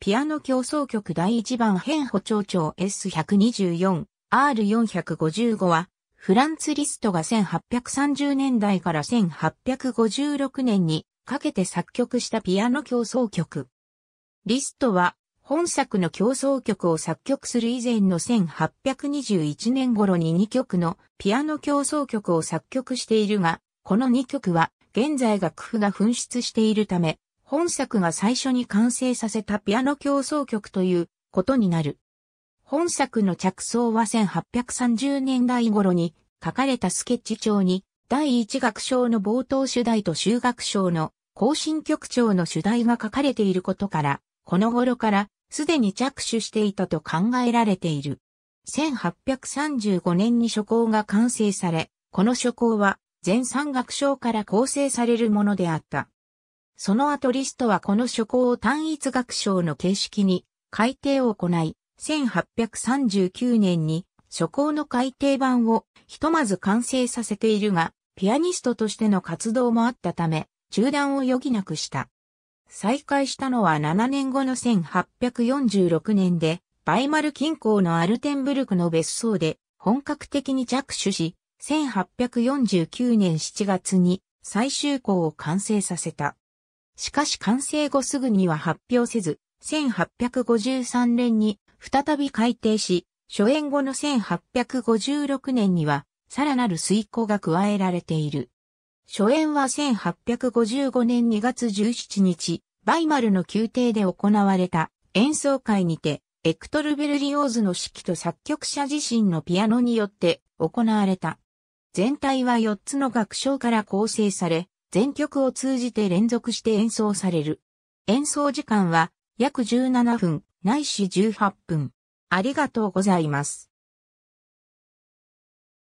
ピアノ競争曲第1番変歩長調 S124、R455 は、フランツ・リストが1830年代から1856年にかけて作曲したピアノ競争曲。リストは、本作の競争曲を作曲する以前の1821年頃に2曲のピアノ競争曲を作曲しているが、この2曲は現在楽譜が紛失しているため、本作が最初に完成させたピアノ競争曲ということになる。本作の着想は1830年代頃に書かれたスケッチ帳に第一楽章の冒頭主題と修学章の更新曲調の主題が書かれていることから、この頃からすでに着手していたと考えられている。1835年に初稿が完成され、この初稿は全3楽章から構成されるものであった。その後リストはこの書稿を単一学章の形式に改訂を行い、1839年に書稿の改訂版をひとまず完成させているが、ピアニストとしての活動もあったため、中断を余儀なくした。再開したのは7年後の1846年で、バイマル近郊のアルテンブルクの別荘で本格的に着手し、1849年7月に最終校を完成させた。しかし完成後すぐには発表せず、1853年に再び改定し、初演後の1856年には、さらなる遂行が加えられている。初演は1855年2月17日、バイマルの宮廷で行われた演奏会にて、エクトル・ベルリオーズの指揮と作曲者自身のピアノによって行われた。全体は4つの楽章から構成され、全曲を通じて連続して演奏される。演奏時間は約17分、ないし18分。ありがとうございます。